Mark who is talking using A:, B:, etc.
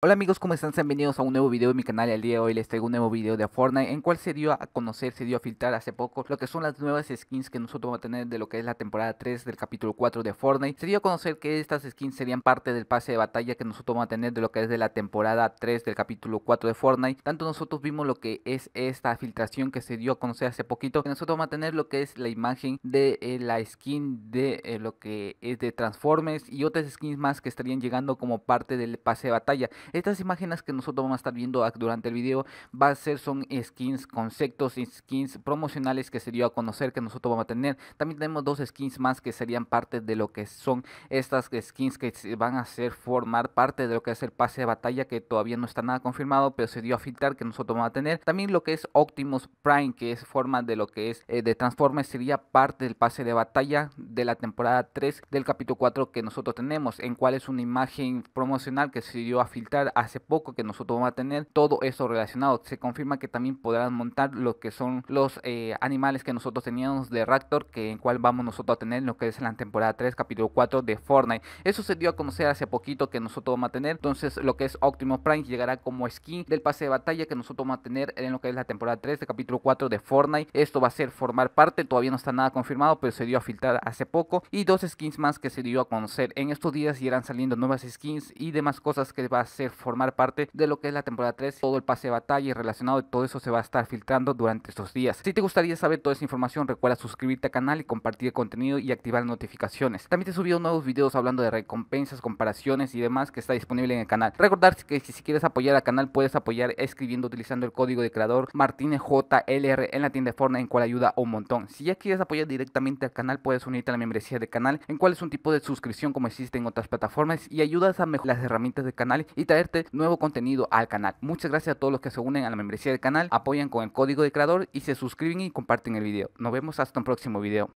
A: Hola amigos, ¿cómo están? Sean bienvenidos a un nuevo video de mi canal. El día de hoy les traigo un nuevo video de Fortnite en cual se dio a conocer, se dio a filtrar hace poco lo que son las nuevas skins que nosotros vamos a tener de lo que es la temporada 3 del capítulo 4 de Fortnite. Se dio a conocer que estas skins serían parte del pase de batalla que nosotros vamos a tener de lo que es de la temporada 3 del capítulo 4 de Fortnite. Tanto nosotros vimos lo que es esta filtración que se dio a conocer hace poquito. Que nosotros vamos a tener lo que es la imagen de eh, la skin de eh, lo que es de Transformers y otras skins más que estarían llegando como parte del pase de batalla. Estas imágenes que nosotros vamos a estar viendo durante el video va a ser son skins, conceptos, skins promocionales que se dio a conocer que nosotros vamos a tener. También tenemos dos skins más que serían parte de lo que son estas skins que van a ser formar parte de lo que es el pase de batalla que todavía no está nada confirmado, pero se dio a filtrar que nosotros vamos a tener. También lo que es Optimus Prime, que es forma de lo que es eh, de Transformers, sería parte del pase de batalla de la temporada 3 del capítulo 4 que nosotros tenemos, en cual es una imagen promocional que se dio a filtrar hace poco que nosotros vamos a tener todo eso relacionado. Se confirma que también podrán montar lo que son los eh, animales que nosotros teníamos de Raptor, que en cual vamos nosotros a tener lo que es la temporada 3, capítulo 4 de Fortnite. Eso se dio a conocer hace poquito que nosotros vamos a tener. Entonces, lo que es Optimus Prime llegará como skin del pase de batalla que nosotros vamos a tener en lo que es la temporada 3 de capítulo 4 de Fortnite. Esto va a ser formar parte, todavía no está nada confirmado, pero se dio a filtrar hace poco. Y dos skins más que se dio a conocer en estos días y irán saliendo nuevas skins y demás cosas que va a ser formar parte de lo que es la temporada 3, todo el pase de batalla y relacionado, todo eso se va a estar filtrando durante estos días. Si te gustaría saber toda esa información, recuerda suscribirte al canal y compartir el contenido y activar notificaciones. También te he subido nuevos videos hablando de recompensas, comparaciones y demás que está disponible en el canal. Recordar que si quieres apoyar al canal, puedes apoyar escribiendo utilizando el código de creador martinejlr en la tienda de Fortnite, en cual ayuda un montón. Si ya quieres apoyar directamente al canal, puedes unirte a la membresía de canal, en cual es un tipo de suscripción como existe en otras plataformas y ayudas a mejorar las herramientas del canal y te nuevo contenido al canal. Muchas gracias a todos los que se unen a la membresía del canal, apoyan con el código de creador y se suscriben y comparten el video. Nos vemos hasta un próximo video.